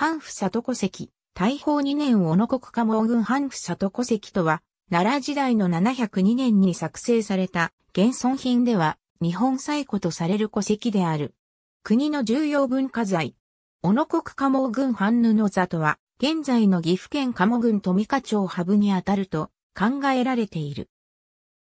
反府里戸籍、大宝2年小野国家門軍反府里戸籍とは、奈良時代の702年に作成された現存品では日本最古とされる戸籍である。国の重要文化財。小野国家毛軍反布里は、現在の岐阜県門郡富加町羽生にあたると考えられている。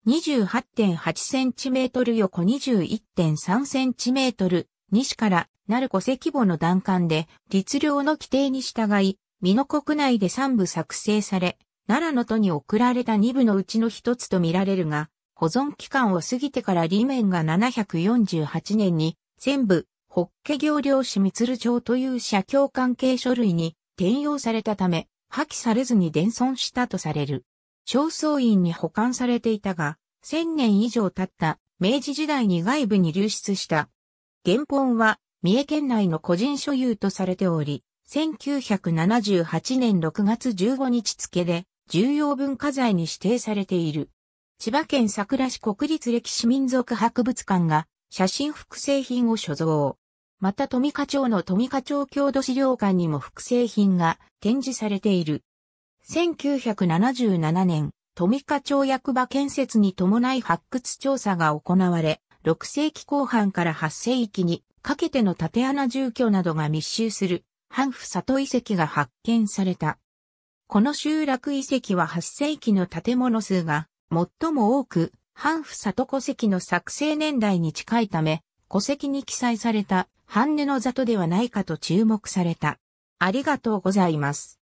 28.8センチメートル横21.3センチメートル西からなる戸籍簿の段階で、律令の規定に従い、美濃国内で三部作成され、奈良の都に送られた二部のうちの一つと見られるが、保存期間を過ぎてから理面が748年に、全部、ッケ行領市光町という社協関係書類に転用されたため、破棄されずに伝存したとされる。正倉院に保管されていたが、千年以上経った明治時代に外部に流出した。原本は三重県内の個人所有とされており、1978年6月15日付で重要文化財に指定されている。千葉県桜市国立歴史民族博物館が写真複製品を所蔵。また富加町の富加町郷土資料館にも複製品が展示されている。1977年、富加町役場建設に伴い発掘調査が行われ、6世紀後半から8世紀にかけての縦穴住居などが密集する、半府里遺跡が発見された。この集落遺跡は8世紀の建物数が最も多く、半府里戸籍の作成年代に近いため、戸籍に記載された半根の里ではないかと注目された。ありがとうございます。